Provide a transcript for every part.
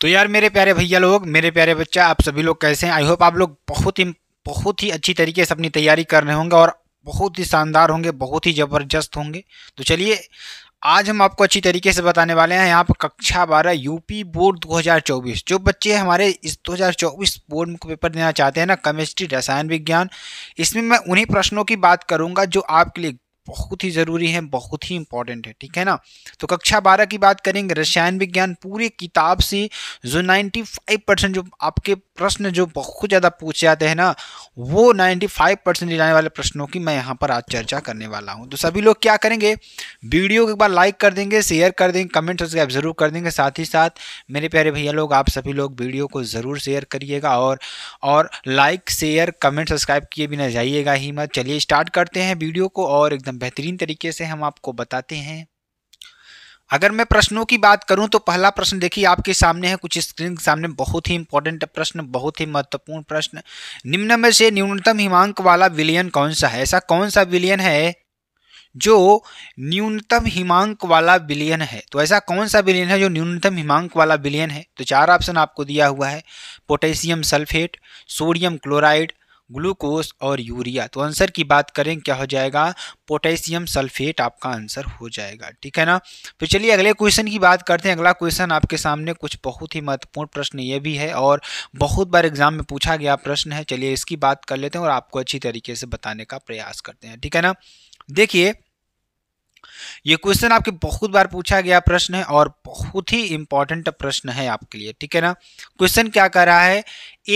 तो यार मेरे प्यारे भैया लोग मेरे प्यारे बच्चा आप सभी लोग कैसे हैं आई होप आप लोग बहुत ही बहुत ही अच्छी तरीके से अपनी तैयारी कर रहे होंगे और बहुत ही शानदार होंगे बहुत ही ज़बरदस्त होंगे तो चलिए आज हम आपको अच्छी तरीके से बताने वाले हैं यहाँ पर कक्षा बारह यूपी बोर्ड 2024 जो बच्चे हमारे इस 2024 बोर्ड को पेपर देना चाहते हैं ना केमिस्ट्री रसायन विज्ञान इसमें मैं उन्हीं प्रश्नों की बात करूँगा जो आपके लिए बहुत ही ज़रूरी है बहुत ही इंपॉर्टेंट है ठीक है ना तो कक्षा बारह की बात करेंगे रसायन विज्ञान पूरी किताब से जो 95 परसेंट जो आपके प्रश्न जो बहुत ज़्यादा पूछे जाते हैं ना वो 95 परसेंट जाने वाले प्रश्नों की मैं यहाँ पर आज चर्चा करने वाला हूँ तो सभी लोग क्या करेंगे वीडियो को एक बार लाइक कर देंगे शेयर कर देंगे कमेंट सब्सक्राइब ज़रूर कर देंगे साथ ही साथ मेरे प्यारे भैया लोग आप सभी लोग वीडियो को ज़रूर शेयर करिएगा और और लाइक शेयर कमेंट सब्सक्राइब किए बिना जाइएगा ही मत चलिए स्टार्ट करते हैं वीडियो को और एकदम बेहतरीन तरीके से हम आपको बताते हैं अगर मैं प्रश्नों की बात करूं तो पहला प्रश्न देखिए आपके सामने है कुछ स्क्रीन के सामने बहुत ही इंपॉर्टेंट प्रश्न बहुत ही महत्वपूर्ण प्रश्न निम्न में से न्यूनतम हिमांक वाला विलियन कौन सा है ऐसा कौन सा विलियन है जो न्यूनतम हिमांक वाला विलियन है तो ऐसा कौन सा विलियन है जो न्यूनतम हिमांक वाला विलियन है तो चार ऑप्शन आपको दिया हुआ है potassium sulphate sodium chloride glucose और यूरिया तो आंसर की बात करें क्या हो जाएगा पोटेशियम सल्फेट आपका आंसर हो जाएगा ठीक है ना तो चलिए अगले क्वेश्चन की बात करते हैं अगला क्वेश्चन आपके सामने कुछ बहुत ही महत्वपूर्ण प्रश्न ये भी है और बहुत बार एग्जाम में पूछा गया प्रश्न है चलिए इसकी बात कर लेते हैं और आपको अच्छी तरीके से बताने का प्रयास करते हैं ठीक है ना देखिए ये क्वेश्चन आपके बहुत बार पूछा गया प्रश्न है और बहुत ही इंपॉर्टेंट प्रश्न है आपके लिए ठीक है ना क्वेश्चन क्या कर रहा है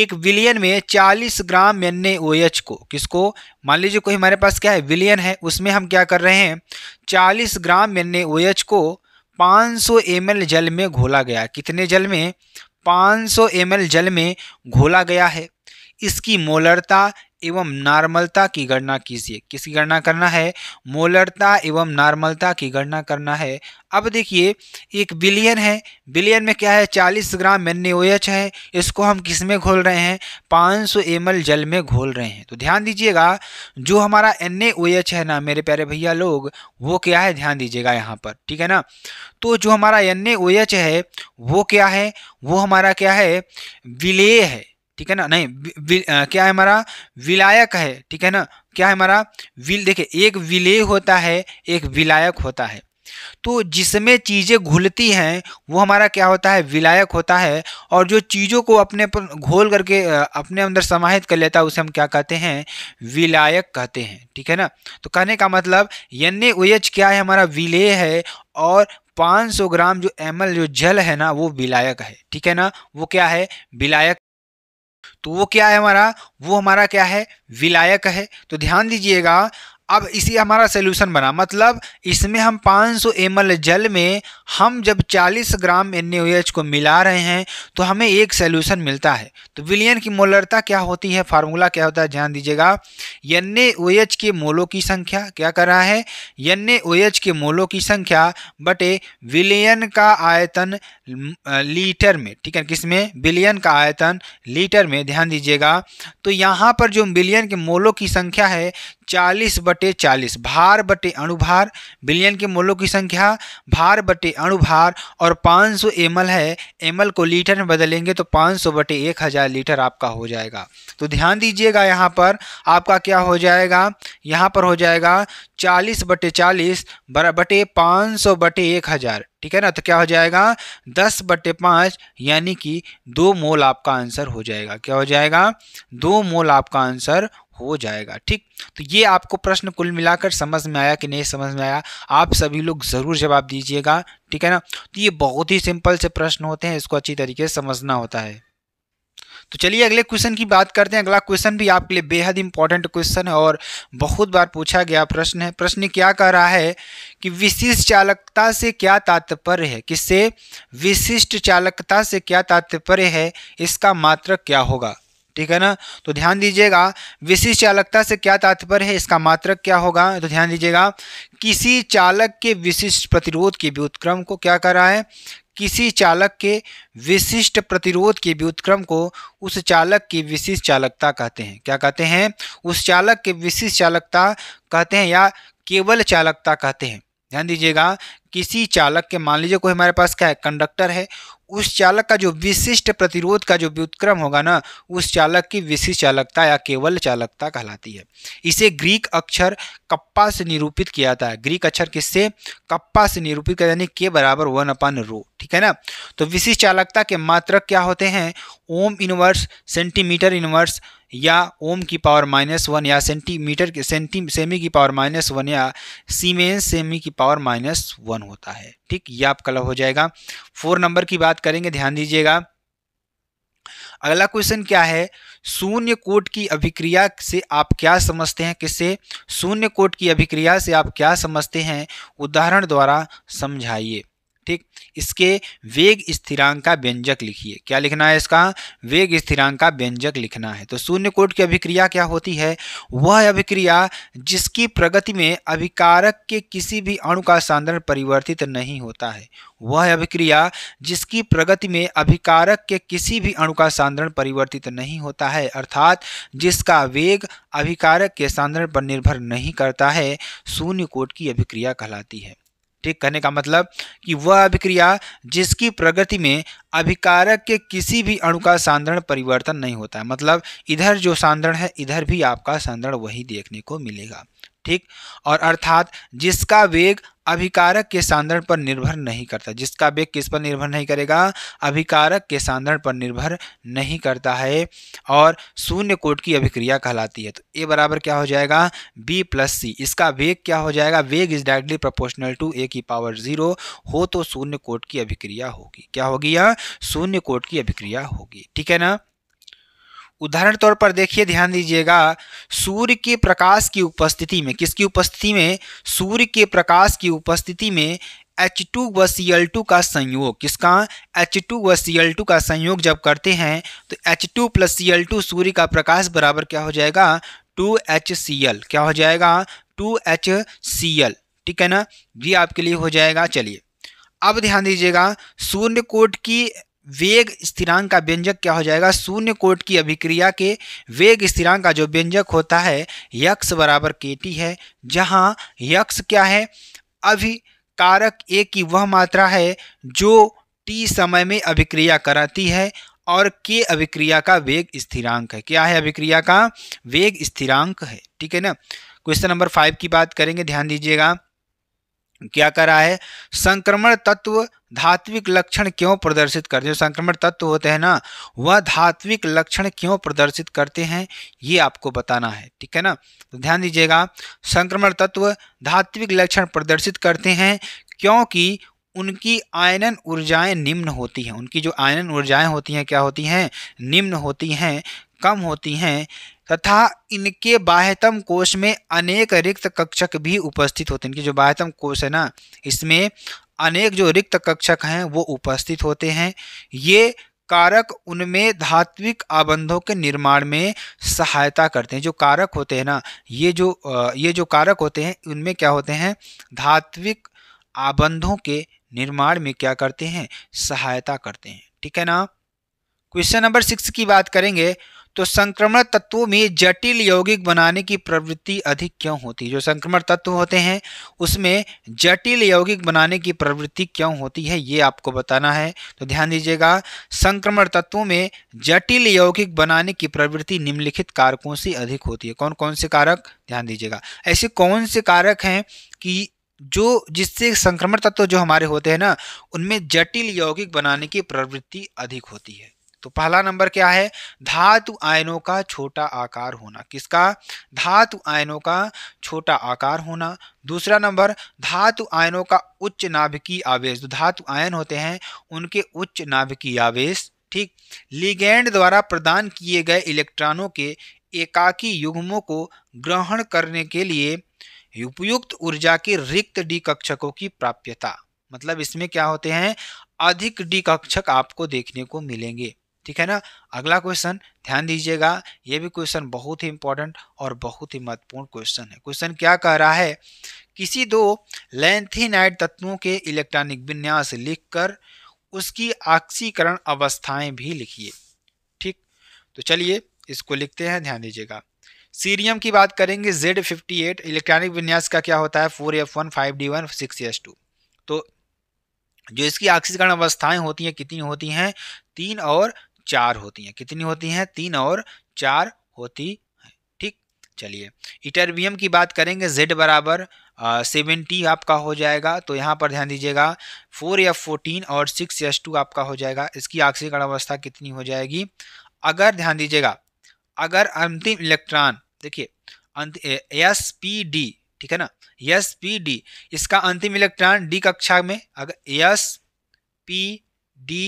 एक विलियन में 40 ग्राम एन एच को किसको मान लीजिए कोई हमारे पास क्या है विलियन है उसमें हम क्या कर रहे हैं 40 ग्राम एन एच को 500 सौ जल में घोला गया कितने जल में 500 सौ जल में घोला गया है इसकी मोलरता एवं नॉर्मलता की गणना कीजिए किसकी गणना करना है मोलरता एवं नॉर्मलता की गणना करना है अब देखिए एक बिलियन है बिलियन में क्या है 40 ग्राम एन है इसको हम किस में घोल रहे हैं 500 सौ जल में घोल रहे हैं तो ध्यान दीजिएगा जो हमारा एन है ना मेरे प्यारे भैया लोग वो क्या है ध्यान दीजिएगा यहाँ पर ठीक है ना तो जो हमारा एन है वो क्या है वो हमारा क्या है विलेय है ठीक है ना नहीं वि, वि, आ, क्या है हमारा विलायक है ठीक है ना क्या है हमारा विल देखे एक विलेय होता है एक विलायक होता है तो जिसमें चीज़ें घुलती हैं वो हमारा क्या होता है विलायक होता है और जो चीज़ों को अपने पर घोल करके अपने अंदर समाहित कर लेता है उसे हम क्या कहते हैं विलायक कहते हैं ठीक है ना तो कहने का मतलब यन्ने ओएच क्या है हमारा विलय है और 500 ग्राम जो एम जो जल है ना वो विलायक है ठीक है ना वो क्या है विलायक तो वो क्या है हमारा वो हमारा क्या है विलायक है तो ध्यान दीजिएगा अब इसी हमारा सोल्यूशन बना मतलब इसमें हम 500 सौ जल में हम जब 40 ग्राम एन को मिला रहे हैं तो हमें एक सोल्यूशन मिलता है तो विलियन की मोलरता क्या होती है फार्मूला क्या होता है ध्यान दीजिएगा एन के मोलों की संख्या क्या कर रहा है एन के मोलों की संख्या बटे विलियन का आयतन लीटर में ठीक है किसमें बिलियन का आयतन लीटर में ध्यान दीजिएगा तो यहाँ पर जो बिलियन के मोलों की संख्या है चालीस बटे चालीस भार बटे अणुभार बिलियन के मोलों की संख्या भार बटे अणुभार और 500 सौ एल है एल को लीटर में बदलेंगे तो 500 सौ बटे एक हज़ार लीटर आपका हो जाएगा तो ध्यान दीजिएगा यहाँ पर आपका क्या हो जाएगा यहाँ पर हो जाएगा चालीस बटे चालीस बटे पाँच सौ बटे एक हज़ार ठीक है ना तो क्या हो जाएगा दस बटे पाँच यानी कि दो मोल आपका आंसर हो जाएगा क्या हो जाएगा दो मोल आपका आंसर हो जाएगा ठीक तो ये आपको प्रश्न कुल मिलाकर समझ में आया कि नहीं समझ में आया आप सभी लोग ज़रूर जवाब दीजिएगा ठीक है ना तो ये बहुत ही सिंपल से प्रश्न होते हैं इसको अच्छी तरीके से समझना होता है तो चलिए अगले क्वेश्चन की बात करते हैं अगला क्वेश्चन भी आपके लिए बेहद इंपॉर्टेंट क्वेश्चन है और बहुत बार पूछा गया प्रश्न है प्रश्न क्या कह रहा है कि विशिष्ट चालकता से क्या तात्पर्य है किससे विशिष्ट चालकता से क्या तात्पर्य है इसका मात्रक क्या होगा ठीक है ना तो ध्यान दीजिएगा विशिष्ट चालकता से क्या तात्पर्य है इसका मात्रक क्या होगा तो ध्यान दीजिएगा किसी चालक के विशिष्ट प्रतिरोध के व्युत्क्रम को क्या कर रहा है किसी चालक के विशिष्ट प्रतिरोध के व्युत्क्रम को उस चालक की विशिष्ट चालकता कहते हैं क्या कहते हैं उस चालक के विशिष्ट चालकता कहते हैं या केवल चालकता कहते हैं ध्यान दीजिएगा किसी चालक के मान लीजिए कोई हमारे पास क्या है कंडक्टर है उस चालक का जो विशिष्ट प्रतिरोध का जो व्युत्क्रम होगा ना उस चालक की विशिष्ट चालकता या केवल चालकता कहलाती है इसे ग्रीक अक्षर कप्पा से निरूपित किया जाता है ग्रीक अक्षर किससे कप्पा से निरूपित किया यानी के बराबर वन अपन रो ठीक है ना तो विशिष्ट चालकता के मात्रक क्या होते हैं ओम इनवर्स सेंटीमीटर इनवर्स या ओम की पावर माइनस वन या सेंटीमीटर सेंटी सेमी की पावर माइनस वन या सीमेंस सेमी की पावर माइनस वन होता है ठीक ये आपका हो जाएगा फोर नंबर की बात करेंगे ध्यान दीजिएगा अगला क्वेश्चन क्या है शून्य कोट की अभिक्रिया से आप क्या समझते हैं किससे शून्य कोट की अभिक्रिया से आप क्या समझते हैं उदाहरण द्वारा समझाइए ठीक इसके वेग स्थिरांक का व्यंजक लिखिए क्या लिखना है इसका वेग स्थिरांक का व्यंजक लिखना है तो शून्य कोट की अभिक्रिया क्या होती है वह अभिक्रिया जिसकी प्रगति में अभिकारक के किसी भी अणु का सांद्रण परिवर्तित नहीं होता है वह अभिक्रिया जिसकी प्रगति में अभिकारक के किसी भी अणु का सांद्रण परिवर्तित नहीं होता है अर्थात जिसका वेग अभिकारक के सांद्रण पर निर्भर नहीं करता है शून्य कोट की अभिक्रिया कहलाती है ठीक कहने का मतलब कि वह अभिक्रिया जिसकी प्रगति में अभिकारक के किसी भी अणु का सांद्रण परिवर्तन नहीं होता है मतलब इधर जो सांद्रण है इधर भी आपका सांद्रण वही देखने को मिलेगा ठीक और अर्थात जिसका वेग अभिकारक के सांद्रण पर निर्भर नहीं करता जिसका वेग किस पर निर्भर नहीं करेगा अभिकारक के सांद्रण पर निर्भर नहीं करता है और शून्य कोट की अभिक्रिया कहलाती है तो ए बराबर क्या हो जाएगा बी प्लस सी इसका वेग क्या हो जाएगा वेग is directly proportional to A की पावर जीरो हो तो शून्य कोट की अभिक्रिया होगी क्या होगी यह शून्य कोट की अभिक्रिया होगी ठीक है ना उदाहरण तौर पर देखिए ध्यान दीजिएगा सूर्य के प्रकाश की उपस्थिति में किसकी उपस्थिति में सूर्य के प्रकाश की उपस्थिति में एच टू व सी एल टू का संयोग किसका एच टू व सी एल टू का संयोग जब करते हैं तो H two plus C L two सूर्य का प्रकाश बराबर क्या हो जाएगा टू एच सी एल क्या हो जाएगा टू एच सी एल ठीक है ना ये आपके लिए हो जाएगा चलिए अब ध्यान दीजिएगा शून्य कोट की वेग स्थिरांक का व्यंजक क्या हो जाएगा शून्य कोट की अभिक्रिया के वेग स्थिरांक का जो व्यंजक होता है यक्ष बराबर के टी है जहाँ यक्ष क्या है अभी कारक ए की वह मात्रा है जो टी समय में अभिक्रिया कराती है और के अभिक्रिया का वेग स्थिरांक है क्या है अभिक्रिया का वेग स्थिरांक है ठीक है ना क्वेश्चन नंबर फाइव की बात करेंगे ध्यान दीजिएगा क्या करा है संक्रमण तत्व धात्विक लक्षण क्यों प्रदर्शित करते जो संक्रमण तत्व होते हैं ना वह धात्विक लक्षण क्यों प्रदर्शित करते हैं ये आपको बताना है ठीक है ना तो ध्यान दीजिएगा संक्रमण तत्व धात्विक लक्षण प्रदर्शित करते हैं क्योंकि उनकी आयनन ऊर्जाएं निम्न होती हैं उनकी जो आयनन ऊर्जाएं होती हैं क्या होती हैं निम्न होती हैं कम होती हैं तथा इनके बाह्यतम कोष में अनेक रिक्त कक्षक भी उपस्थित होते हैं इनके जो बाह्यतम कोष है ना इसमें अनेक जो रिक्त कक्षक हैं वो उपस्थित होते हैं ये कारक उनमें धात्विक आबंधों के निर्माण में सहायता करते हैं जो कारक होते हैं ना ये जो ये जो कारक होते हैं उनमें क्या होते हैं धात्विक आबंधों के निर्माण में क्या करते हैं सहायता करते हैं ठीक है ना क्वेश्चन नंबर सिक्स की बात करेंगे तो संक्रमण तत्वों में जटिल यौगिक बनाने की प्रवृत्ति अधिक क्यों होती है जो संक्रमण तत्व होते हैं उसमें जटिल यौगिक बनाने की प्रवृत्ति क्यों होती है ये आपको बताना है तो ध्यान दीजिएगा संक्रमण तत्वों में जटिल यौगिक बनाने की प्रवृत्ति निम्नलिखित कारकों से अधिक होती है कौन कौन से कारक ध्यान दीजिएगा ऐसे कौन से कारक हैं कि जो जिससे संक्रमण तत्व जो हमारे होते हैं ना उनमें जटिल यौगिक बनाने की प्रवृत्ति अधिक होती है तो पहला नंबर क्या है धातु आयनों का छोटा आकार होना किसका धातु आयनों का छोटा आकार होना दूसरा नंबर धातु आयनों का उच्च नाभिकीय आवेश जो तो धातु आयन होते हैं उनके उच्च नाभिकीय आवेश ठीक लिगेंड द्वारा प्रदान किए गए इलेक्ट्रॉनों के एकाकी युग्मों को ग्रहण करने के लिए उपयुक्त ऊर्जा के रिक्त डी कक्षकों की प्राप्यता मतलब इसमें क्या होते हैं अधिक डी कक्षक आपको देखने को मिलेंगे ठीक है ना अगला क्वेश्चन ध्यान दीजिएगा ये भी क्वेश्चन बहुत ही इंपॉर्टेंट और बहुत ही महत्वपूर्ण क्वेश्चन है क्वेश्चन क्या कह रहा है किसी दो लेंथीनाइट तत्वों के इलेक्ट्रॉनिक विन्यास लिखकर उसकी आक्सीकरण अवस्थाएं भी लिखिए ठीक तो चलिए इसको लिखते हैं ध्यान दीजिएगा सीरियम की बात करेंगे जेड फिफ्टी एट इलेक्ट्रॉनिक विन्यास का क्या होता है four F one five D one six S two तो जो इसकी आक्सीकरण अवस्थाएं होती हैं कितनी होती हैं तीन और चार होती हैं कितनी होती हैं तीन और चार होती हैं ठीक चलिए इटरबियम की बात करेंगे जेड बराबर सेवेंटी आपका हो जाएगा तो यहाँ पर ध्यान दीजिएगा फोर या फोर्टीन और सिक्स एस टू आपका हो जाएगा इसकी आक्सीकरण अवस्था कितनी हो जाएगी अगर ध्यान दीजिएगा अगर अंतिम इलेक्ट्रॉन देखिए एस पी डी ठीक है ना एस पी डी इसका अंतिम इलेक्ट्रॉन डी कक्षा में अगर एस पी डी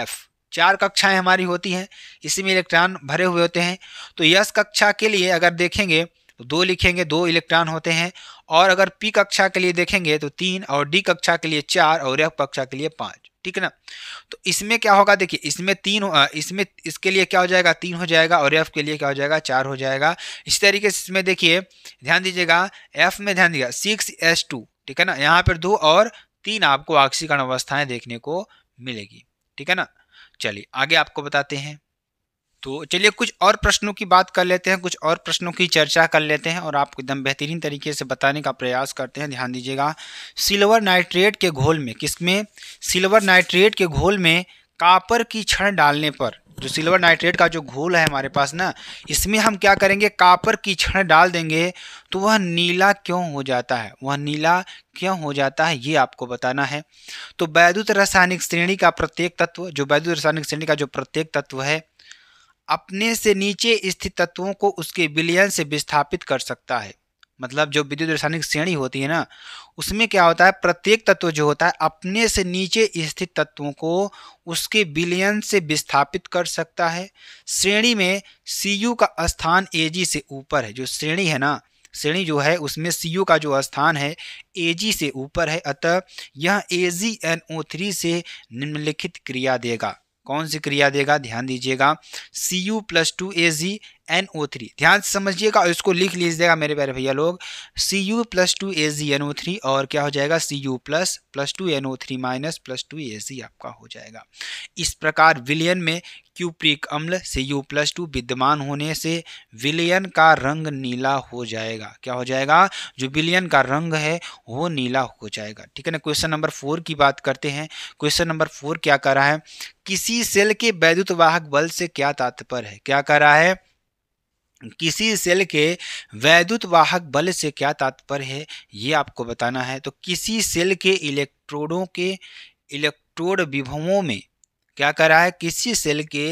एफ चार कक्षाएं हमारी होती हैं इसी में इलेक्ट्रॉन भरे हुए होते हैं तो यस कक्षा के लिए अगर देखेंगे तो दो लिखेंगे दो इलेक्ट्रॉन होते हैं और अगर पी कक्षा के लिए देखेंगे तो तीन और डी कक्षा के लिए चार और एफ कक्षा के लिए पाँच ठीक है ना तो इसमें क्या होगा देखिए इसमें तीन इसमें इसके लिए क्या हो जाएगा तीन हो जाएगा और एफ के लिए क्या हो जाएगा चार हो जाएगा इसी तरीके से इसमें देखिए ध्यान दीजिएगा एफ में ध्यान दीजिएगा सिक्स एस टू ठीक है ना यहाँ पर दो और तीन आपको आक्सीकरण अवस्थाएं देखने को मिलेगी ठीक है ना चलिए आगे आपको बताते हैं तो चलिए कुछ और प्रश्नों की बात कर लेते हैं कुछ और प्रश्नों की चर्चा कर लेते हैं और आपको एकदम बेहतरीन तरीके से बताने का प्रयास करते हैं ध्यान दीजिएगा सिल्वर नाइट्रेट के घोल में किसमें सिल्वर नाइट्रेट के घोल में कापर की क्षण डालने पर जो सिल्वर नाइट्रेट का जो घोल है हमारे पास ना इसमें हम क्या करेंगे कापर की छड़ डाल देंगे तो वह नीला क्यों हो जाता है वह नीला क्यों हो जाता है ये आपको बताना है तो वैद्युत रासायनिक श्रेणी का प्रत्येक तत्व जो वैद्युत रासायनिक श्रेणी का जो प्रत्येक तत्व है अपने से नीचे स्थित तत्वों को उसके विलयन से विस्थापित कर सकता है मतलब जो विद्युत रासायनिक श्रेणी होती है ना उसमें क्या होता है प्रत्येक तत्व जो होता है अपने से नीचे स्थित तत्वों को उसके विलयन से विस्थापित कर सकता है श्रेणी में सी यू का स्थान ए जी से ऊपर है जो श्रेणी है ना श्रेणी जो है उसमें सी यू का जो स्थान है ए जी से ऊपर है अतः यह ए जी एन ओ थ्री से निम्नलिखित क्रिया देगा कौन सी क्रिया देगा ध्यान दीजिएगा C U plus two A G N O three ध्यान से समझिएगा इसको लिख लीजिएगा मेरे प्यारे भैया लोग C U plus two A G N O three और क्या हो जाएगा C U plus plus two N O three minus plus two A G आपका हो जाएगा इस प्रकार विलियन में क्यूप्रिक अम्ल सी यू प्लस टू विद्यमान होने से विलियन का रंग नीला हो जाएगा क्या हो जाएगा जो विलियन का रंग है वो नीला हो जाएगा ठीक है ना क्वेश्चन नंबर फोर की बात करते हैं क्वेश्चन नंबर फोर क्या कर रहा है किसी सेल के वैद्युत वाहक बल से क्या तात्पर्य है क्या कर रहा है किसी सेल के वैद्युत वाहक बल से क्या तात्पर्य है ये आपको बताना है तो किसी सेल के इलेक्ट्रोडों के इलेक्ट्रोड विभवों में क्या कर रहा है किसी सेल के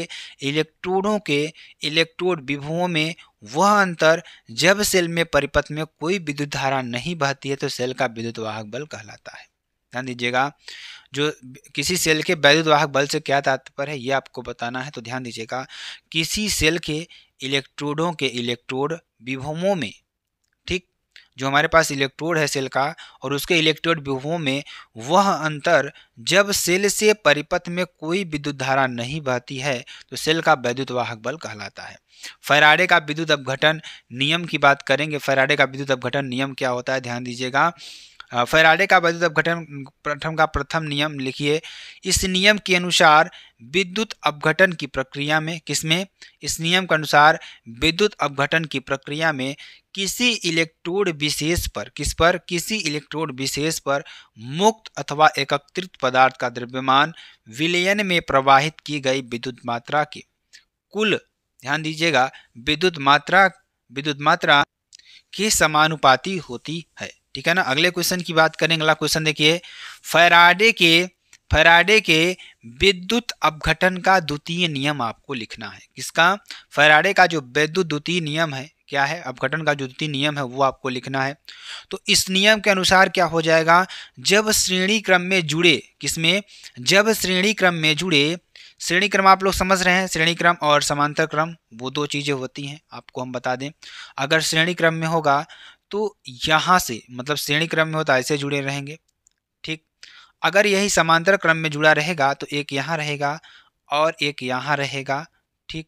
इलेक्ट्रोडों के इलेक्ट्रोड विभवों में वह अंतर जब सेल में परिपथ में कोई विद्युत धारा नहीं बहती है तो सेल का विद्युत वाहक बल कहलाता है ध्यान दीजिएगा जो किसी सेल के वैद्युत वाहक बल से क्या तात्पर्य है ये आपको बताना है तो ध्यान दीजिएगा किसी सेल के इलेक्ट्रोडों के इलेक्ट्रोड विभवों में ठीक जो हमारे पास इलेक्ट्रोड है सेल का और उसके इलेक्ट्रोड विभवों में वह अंतर जब सेल से परिपथ में कोई विद्युत धारा नहीं बहती है तो सेल का वैद्युत वाहक बल कहलाता है फैराडे का विद्युत अपघटन नियम की बात करेंगे फैराडे का विद्युत अपघटन नियम क्या होता है ध्यान दीजिएगा फैराडे का विद्युत अपघटन प्रथम का प्रथम नियम लिखिए इस नियम के अनुसार विद्युत अपघटन की प्रक्रिया में किसमें इस नियम के अनुसार विद्युत अपघटन की प्रक्रिया में किसी इलेक्ट्रोड विशेष पर किस पर किसी इलेक्ट्रोड विशेष पर मुक्त अथवा एकत्रित पदार्थ का द्रव्यमान विलयन में प्रवाहित की गई विद्युत मात्रा की कुल ध्यान दीजिएगा विद्युत मात्रा विद्युत मात्रा के समानुपाती होती है ठीक है ना अगले क्वेश्चन की बात करें अगला क्वेश्चन देखिए फैराडे के फैराडे के विद्युत अपघटन का द्वितीय नियम आपको लिखना है किसका फैराडे का जो विद्युत द्वितीय नियम है क्या है अपघटन का जो द्वितीय नियम है वो आपको लिखना है तो इस नियम के अनुसार क्या हो जाएगा जब श्रेणी क्रम में जुड़े किसमें जब श्रेणी क्रम में जुड़े श्रेणी क्रम आप लोग समझ रहे हैं श्रेणी क्रम और समांतर क्रम वो दो चीज़ें होती हैं आपको हम बता दें अगर श्रेणी क्रम में होगा तो यहाँ से मतलब श्रेणी क्रम में होता तो है ऐसे जुड़े रहेंगे ठीक अगर यही समांतर क्रम में जुड़ा रहेगा तो एक यहाँ रहेगा और एक यहाँ रहेगा ठीक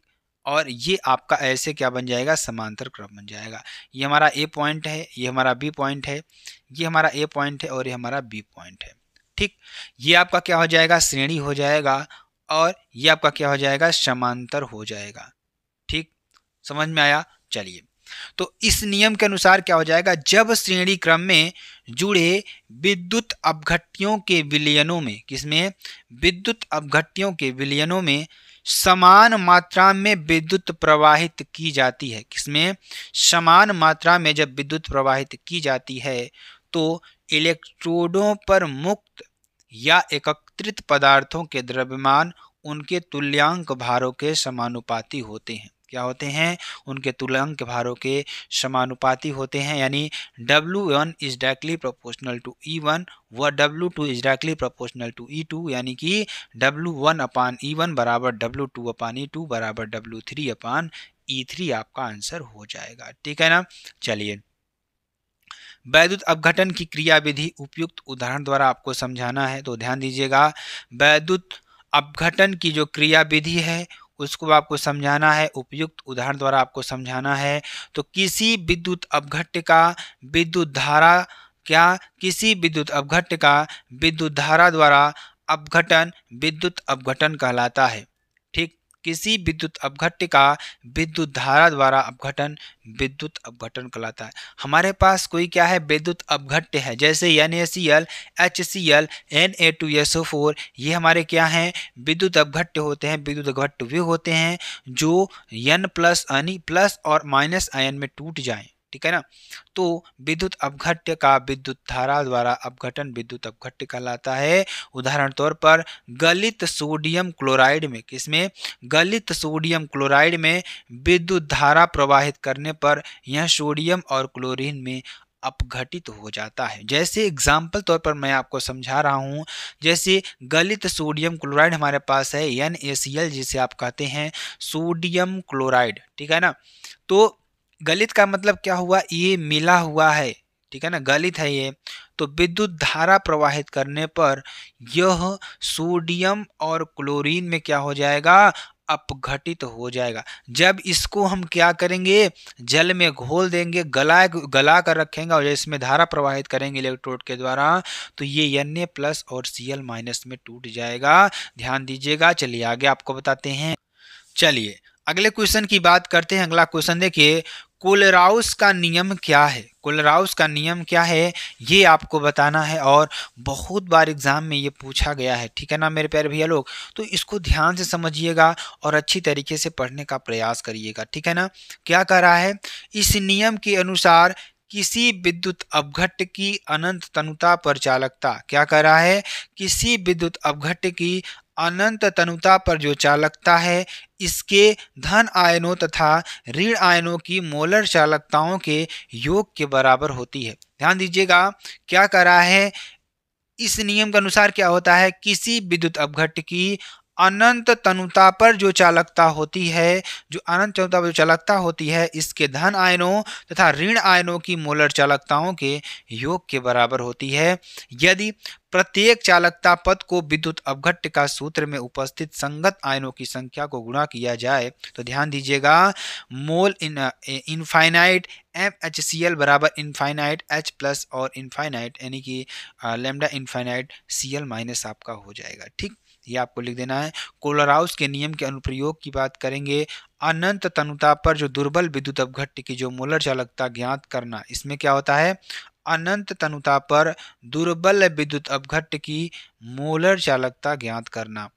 और ये आपका ऐसे क्या बन जाएगा समांतर क्रम बन जाएगा ये हमारा ए पॉइंट है ये हमारा बी पॉइंट है ये हमारा ए पॉइंट है और ये हमारा बी पॉइंट है ठीक ये आपका क्या हो जाएगा श्रेणी हो जाएगा और ये आपका क्या हो जाएगा समांतर हो जाएगा ठीक समझ में आया चलिए तो इस नियम के अनुसार क्या हो जाएगा जब श्रेणी क्रम में जुड़े विद्युत अपघट्टियों के विलयनों में किसमें विद्युत अपघट्टियों के विलयनों में समान मात्रा में विद्युत प्रवाहित की जाती है किसमें समान मात्रा में जब विद्युत प्रवाहित की जाती है तो इलेक्ट्रोडों पर मुक्त या एकत्रित पदार्थों के द्रव्यमान उनके तुल्यांक भारों के समानुपाती होते हैं क्या होते हैं उनके तुलंक भारों के समानुपाती होते हैं यानी W one is directly proportional to E one व W two is directly proportional to E two यानी कि W one upon E one बराबर W two upon E two बराबर W three upon E three आपका answer हो जाएगा ठीक है ना चलिए वैद्युत अपघटन की क्रियाविधि उपयुक्त उदाहरण द्वारा आपको समझाना है तो ध्यान दीजिएगा वैद्युत अपघटन की जो क्रियाविधि है उसको आपको समझाना है उपयुक्त उदाहरण द्वारा आपको समझाना है तो किसी विद्युत अपघट्य का विद्युत धारा क्या किसी विद्युत अपघट्य का विद्युत धारा द्वारा अपघटन विद्युत अपघटन कहलाता है ठीक किसी विद्युत अपघट्य का विद्युत धारा द्वारा अपघटन विद्युत अपघटन कहलाता है हमारे पास कोई क्या है विद्युत अपघट्य है जैसे N A C L H C L N A two S O four ये हमारे क्या हैं विद्युत अपघट्य होते हैं विद्युत अपघट्य वे होते हैं जो एन प्लस यानी प्लस और माइनस आयन में टूट जाएं ठीक है ना तो विद्युत अपघट्य का विद्युत धारा द्वारा अपघटन विद्युत अपघट्य कहलाता है उदाहरण तौर पर गलित सोडियम क्लोराइड में किसमें गलित सोडियम क्लोराइड में विद्युत धारा प्रवाहित करने पर यह सोडियम और क्लोरीन में अपघटित हो जाता है जैसे एग्जाम्पल तौर पर मैं आपको समझा रहा हूँ जैसे गलित सोडियम क्लोराइड हमारे पास है एन जिसे आप कहते हैं सोडियम क्लोराइड ठीक है ना तो गलित का मतलब क्या हुआ ये मिला हुआ है ठीक है ना गलित है ये तो विद्युत धारा प्रवाहित करने पर यह सोडियम और क्लोरीन में क्या हो जाएगा अपघटित हो जाएगा जब इसको हम क्या करेंगे जल में घोल देंगे गला गला कर रखेंगे और इसमें धारा प्रवाहित करेंगे इलेक्ट्रोड के द्वारा तो ये एन प्लस और सी एल माइनस में टूट जाएगा ध्यान दीजिएगा चलिए आगे आपको बताते हैं चलिए अगले क्वेश्चन की बात करते हैं अगला क्वेश्चन देखिए कुलराउस का नियम क्या है कुलराउस का नियम क्या है ये आपको बताना है और बहुत बार एग्ज़ाम में ये पूछा गया है ठीक है ना मेरे प्यारे भैया लोग तो इसको ध्यान से समझिएगा और अच्छी तरीके से पढ़ने का प्रयास करिएगा ठीक है ना क्या कह रहा है इस नियम के अनुसार किसी विद्युत अपघट्ट की अनंत तनुता पर चालकता क्या कह रहा है किसी विद्युत अपघट्ट की अनंत तनुता पर जो चालकता है इसके धन आयनों तथा ऋण आयनों की मोलर चालकताओं के योग के बराबर होती है ध्यान दीजिएगा क्या करा है इस नियम के अनुसार क्या होता है किसी विद्युत अपघट की अनंत तनुता पर जो चालकता होती है जो अनंत तनुता पर जो चालकता होती है इसके धन आयनों तथा ऋण आयनों की मोलर चालकताओं के योग के बराबर होती है यदि प्रत्येक चालकता पद को विद्युत अवघट्ट का सूत्र में उपस्थित संगत आयनों की संख्या को गुणा किया जाए तो ध्यान दीजिएगा mole in infinite M H C L बराबर इनफाइनाइट एच प्लस और इनफाइनाइट यानी कि lambda infinite C L minus आपका हो जाएगा ठीक ये आपको लिख देना है कोलराउस के नियम के अनुप्रयोग की बात करेंगे अनंत तनुता पर जो दुर्बल विद्युत अवघट्ट की जो मोलर चालकता ज्ञात करना इसमें क्या होता है अनंत तनुता पर दुर्बल विद्युत अवघट्ट की मोलर चालकता ज्ञात करना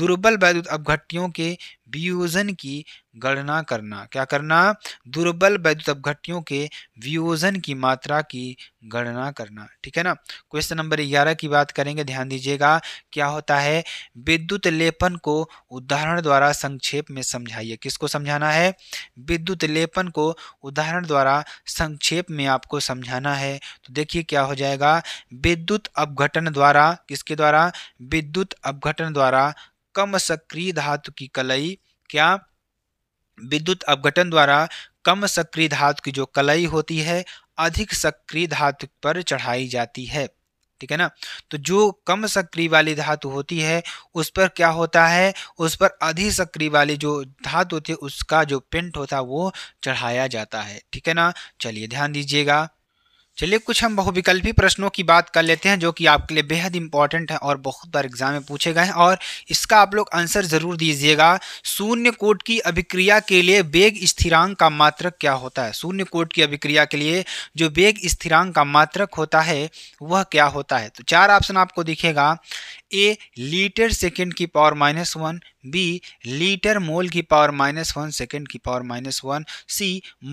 दुर्बल वैद्युत अवघट्टियों के वियोजन की गणना करना क्या करना दुर्बल वैद्युत अपघट्यों के वियोजन की मात्रा की गणना करना ठीक है ना क्वेश्चन नंबर ग्यारह की बात करेंगे ध्यान दीजिएगा क्या होता है विद्युत लेपन को उदाहरण द्वारा संक्षेप में समझाइए किसको समझाना है विद्युत लेपन को उदाहरण द्वारा संक्षेप में आपको समझाना है तो देखिए क्या हो जाएगा विद्युत अपघटन द्वारा किसके द्वारा विद्युत अपघटन द्वारा कम सक्रिय धातु की कलई क्या विद्युत अपघटन द्वारा कम सक्रिय धातु की जो कलई होती है अधिक सक्रिय धातु पर चढ़ाई जाती है ठीक है ना तो जो कम सक्रिय वाली धातु होती है उस पर क्या होता है उस पर अधिक सक्रिय वाली जो धातु होती है उसका जो पेंट होता है वो चढ़ाया जाता है ठीक है ना चलिए ध्यान दीजिएगा चलिए कुछ हम बहुविकल्पी प्रश्नों की बात कर लेते हैं जो कि आपके लिए बेहद इंपॉर्टेंट है और बहुत बार एग्जाम में पूछे गए हैं और इसका आप लोग आंसर जरूर दीजिएगा शून्य कोट की अभिक्रिया के लिए वेग स्थिरांक का मात्रक क्या होता है शून्य कोट की अभिक्रिया के लिए जो वेग स्थिरांक का मात्रक होता है वह क्या होता है तो चार ऑप्शन आपको दिखेगा ए लीटर सेकेंड की power minus one B litre mole की पावर माइनस वन सेकेंड की power minus one C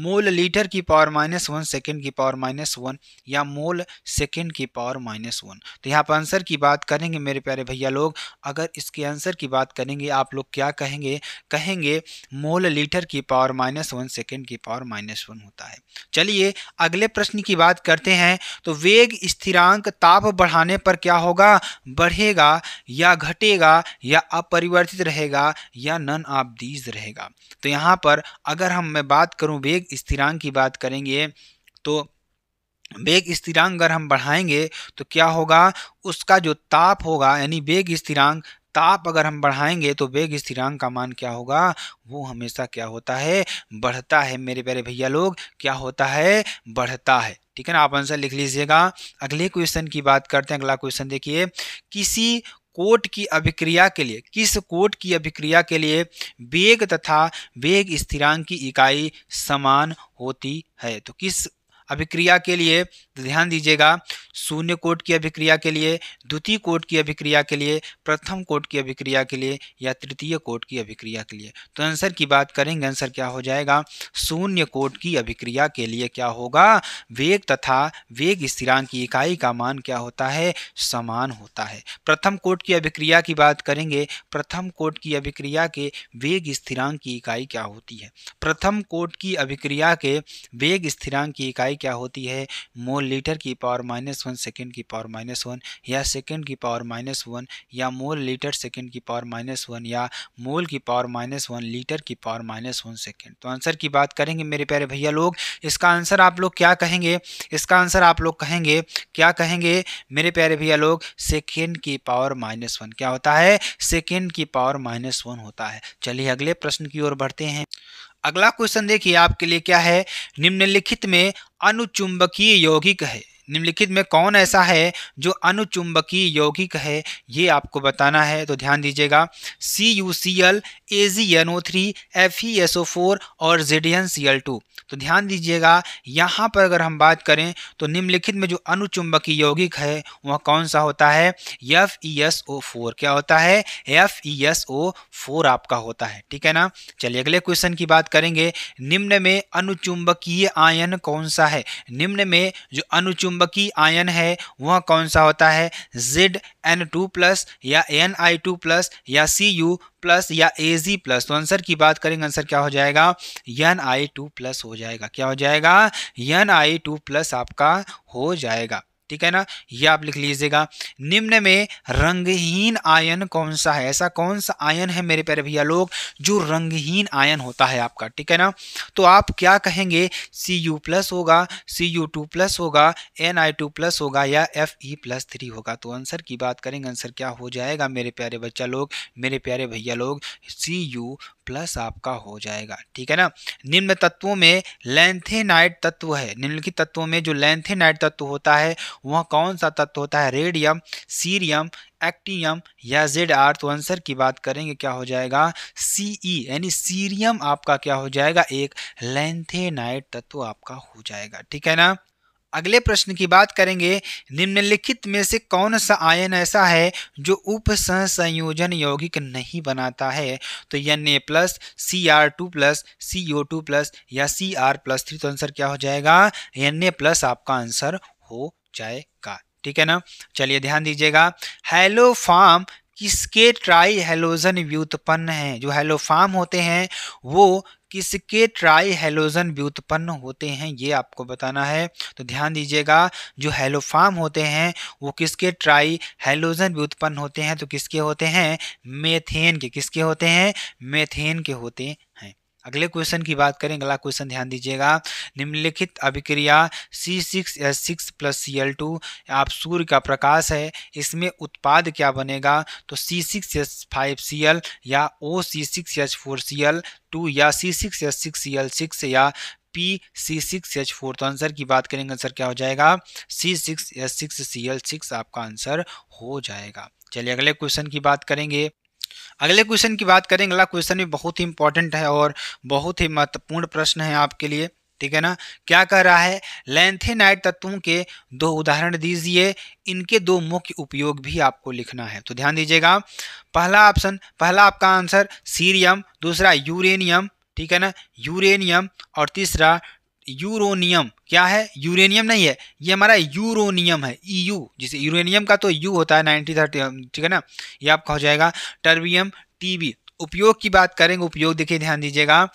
mole litre की पावर माइनस वन सेकेंड की पावर माइनस वन या मोल सेकेंड की पावर माइनस वन तो यहाँ पर आंसर की बात करेंगे मेरे प्यारे भैया लोग अगर इसके आंसर की बात करेंगे आप लोग क्या कहेंगे कहेंगे मोल लीटर की पावर माइनस वन सेकेंड की पावर माइनस वन होता है चलिए अगले प्रश्न की बात करते हैं तो वेग स्थिरांक ताप बढ़ाने पर क्या होगा बढ़ेगा बढ़ेगा या घटेगा या अपरिवर्तित रहेगा या नन ऑफ दीज रहेगा तो यहाँ पर अगर हम मैं बात करूँ वेग स्थिरांक की बात करेंगे तो वेग स्थिरांक अगर हम बढ़ाएंगे तो क्या होगा उसका जो ताप होगा यानी वेग स्थिरांक ताप अगर हम बढ़ाएंगे तो वेग स्थिरांक का मान क्या होगा वो हमेशा क्या होता है बढ़ता है मेरे प्यारे भैया लोग क्या होता है बढ़ता है ठीक है ना आप आंसर लिख लीजिएगा अगले क्वेश्चन की बात करते हैं अगला क्वेश्चन देखिए किसी कोट की अभिक्रिया के लिए किस कोट की अभिक्रिया के लिए वेग तथा वेग स्थिरांक की इकाई समान होती है तो किस अभिक्रिया के लिए ध्यान दीजिएगा शून्य कोट की अभिक्रिया के लिए द्वितीय कोट की अभिक्रिया के लिए प्रथम कोट की अभिक्रिया के लिए या तृतीय कोट की अभिक्रिया के लिए तो आंसर की बात करेंगे आंसर क्या हो जाएगा शून्य कोट की अभिक्रिया के लिए क्या होगा वेग तथा वेग स्थिरांक की इकाई का मान क्या होता है समान होता है प्रथम कोट की अभिक्रिया की बात करेंगे प्रथम कोट की अभिक्रिया के वेग स्थिरांक की इकाई क्या होती है प्रथम कोट की अभिक्रिया के वेग स्थिरांक की इकाई लंबाई क्या होती है मोल लीटर की पावर माइनस वन सेकेंड की पावर माइनस वन या सेकेंड की पावर माइनस वन या मोल लीटर सेकेंड की पावर माइनस वन या मोल की पावर माइनस वन लीटर की पावर माइनस वन सेकेंड तो आंसर की बात करेंगे मेरे प्यारे भैया लोग इसका आंसर आप लोग क्या कहेंगे इसका आंसर आप लोग कहेंगे क्या कहेंगे मेरे प्यारे भैया लोग सेकेंड की पावर माइनस वन क्या होता है सेकेंड की पावर माइनस वन होता है चलिए अगले प्रश्न की ओर बढ़ते हैं अगला क्वेश्चन देखिए आपके लिए क्या है निम्नलिखित में अनुचुंबकीय यौगिक है निम्नलिखित में कौन ऐसा है जो अनुचुंबकीय यौगिक है ये आपको बताना है तो ध्यान दीजिएगा C U C L A G N O three F E S O four और Z N C L two तो ध्यान दीजिएगा यहाँ पर अगर हम बात करें तो निम्नलिखित में जो अनुचुंबकीय यौगिक है वह कौन सा होता है F E S O four क्या होता है F E S O four आपका होता है ठीक है ना चलिए अगले क्वेश्चन की बात करेंगे निम्न में अनुचुंबकीय आयन कौन सा है निम्न में जो अनुचुंब चुंबकीय आयन है वह कौन सा होता है जिड एन टू प्लस या एन आई टू प्लस या सी यू प्लस या ए जी प्लस तो आंसर की बात करेंगे आंसर क्या हो जाएगा एन आई टू प्लस हो जाएगा क्या हो जाएगा एन आई टू प्लस आपका हो जाएगा ठीक है ना ये आप लिख लीजिएगा निम्न में रंगहीन आयन कौन सा है ऐसा कौन सा आयन है मेरे प्यारे भैया लोग जो रंगहीन आयन होता है आपका ठीक है ना तो आप क्या कहेंगे सी यू प्लस होगा सी यू टू प्लस होगा एन आई टू प्लस होगा या एफ ई प्लस थ्री होगा तो आंसर की बात करेंगे आंसर क्या हो जाएगा मेरे प्यारे बच्चा लोग मेरे प्यारे भैया लोग सी यू प्लस आपका हो जाएगा ठीक है ना निम्न तत्वों में लेंथेनाइट तत्व है निम्नलिखित तत्वों में जो लेंथेनाइट तत्व होता है वह कौन सा तत्व होता है रेडियम सीरियम एक्टियम या जेड आर तो आंसर की बात करेंगे क्या हो जाएगा सी ई e, यानी सीरियम आपका क्या हो जाएगा एक लेंथेनाइट तत्व आपका हो जाएगा ठीक है ना अगले प्रश्न की बात करेंगे निम्नलिखित में से कौन सा आयन ऐसा है जो उप संयोजन यौगिक नहीं बनाता है तो N A plus C R two plus C O two plus या सी आर प्लस थ्री तो आंसर क्या हो जाएगा एन ए प्लस आपका आंसर हो जाएगा ठीक है ना चलिए ध्यान दीजिएगा हेलो फार्म किसके ट्राई हेलोजन व्युत्पन्न हैं जो हेलोफार्म होते हैं वो किसके ट्राई हेलोजन व्युत्पन्न होते हैं ये आपको बताना है तो ध्यान दीजिएगा जो हेलोफार्म होते हैं वो किसके ट्राई हेलोजन व्युत्पन्न होते हैं तो किसके होते हैं मेथेन के किसके होते हैं मेथेन के होते अगले क्वेश्चन की बात करें अगला क्वेश्चन ध्यान दीजिएगा निम्नलिखित अभिक्रिया C six S six plus C L two आप सूर्य का प्रकाश है इसमें उत्पाद क्या बनेगा तो C six S five C L या O C six H four C L two या C six S six C L six या P C six H four तो आंसर की बात करेंगे आंसर क्या हो जाएगा C six S six C L six आपका आंसर हो जाएगा चलिए अगले क्वेश्चन की बात करेंगे अगले क्वेश्चन की बात करें अगला क्वेश्चन भी बहुत ही इंपॉर्टेंट है और बहुत ही महत्वपूर्ण प्रश्न है आपके लिए ठीक है ना क्या कह रहा है लेंथेनाइट तत्वों के दो उदाहरण दीजिए इनके दो मुख्य उपयोग भी आपको लिखना है तो ध्यान दीजिएगा पहला ऑप्शन पहला आपका आंसर सीरियम दूसरा यूरेनियम ठीक है ना यूरेनियम और तीसरा यूरोनियम क्या है यूरेनियम नहीं है ये हमारा यूरोनियम है ई e यू जिसे यूरेनियम का तो यू होता है नाइनटी थर्टी ठीक है ना ये आपका हो जाएगा टर्बियम टीबी उपयोग की बात करेंगे उपयोग देखिए ध्यान दीजिएगा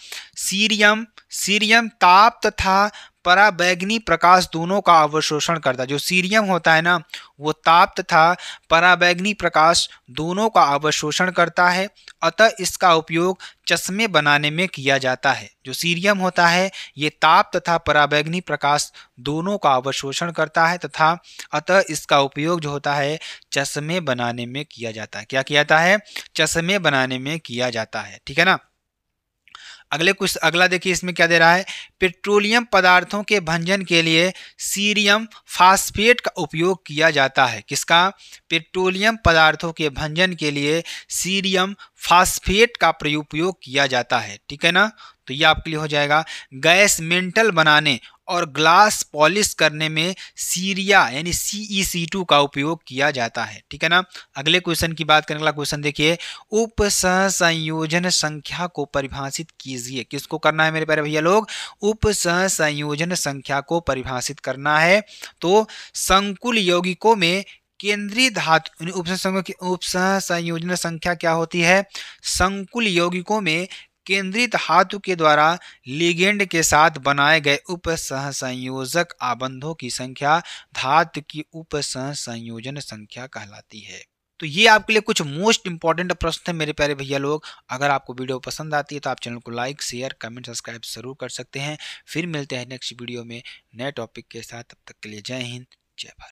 सीरियम सीरियम ताप तथा पराबैगनी प्रकाश दोनों का अवशोषण करता है जो सीरियम होता है ना वो ताप तथा पराबैगनी प्रकाश दोनों का अवशोषण करता है अतः इसका उपयोग चश्मे बनाने में किया जाता है जो सीरियम होता है ये ताप तथा पराबैगनी प्रकाश दोनों का अवशोषण करता है तथा अतः इसका उपयोग जो होता है चश्मे बनाने में किया जाता है क्या किया जाता है चश्मे बनाने में किया जाता है ठीक है ना अगले कुछ अगला देखिए इसमें क्या दे रहा है पेट्रोलियम पदार्थों के भंजन के लिए सीरियम फास्फेट का उपयोग किया जाता है किसका पेट्रोलियम पदार्थों के भंजन के लिए सीरियम फास्फेट का प्रयोग किया जाता है ठीक है ना तो ये आपके लिए हो जाएगा गैस मेंटल बनाने और ग्लास पॉलिश करने में सीरिया यानी सी ई सी टू का उपयोग किया जाता है ठीक है ना अगले क्वेश्चन की बात करने अगला क्वेश्चन देखिए उप संयोजन संख्या को परिभाषित कीजिए किसको करना है मेरे प्यारे भैया लोग उप संयोजन संख्या को परिभाषित करना है तो संकुल यौगिकों में केंद्रीय धातु उपसंयोजन संख्या क्या होती है संकुल यौगिकों में केंद्रित धातु के द्वारा लिगेंड के साथ बनाए गए उपसहसंयोजक आबंधों की संख्या धातु की उपसहसंयोजन संख्या कहलाती है तो ये आपके लिए कुछ मोस्ट इंपॉर्टेंट प्रश्न है मेरे प्यारे भैया लोग अगर आपको वीडियो पसंद आती है तो आप चैनल को लाइक शेयर कमेंट सब्सक्राइब जरूर कर सकते हैं फिर मिलते हैं नेक्स्ट वीडियो में नए टॉपिक के साथ तब तक के लिए जय हिंद जय भारत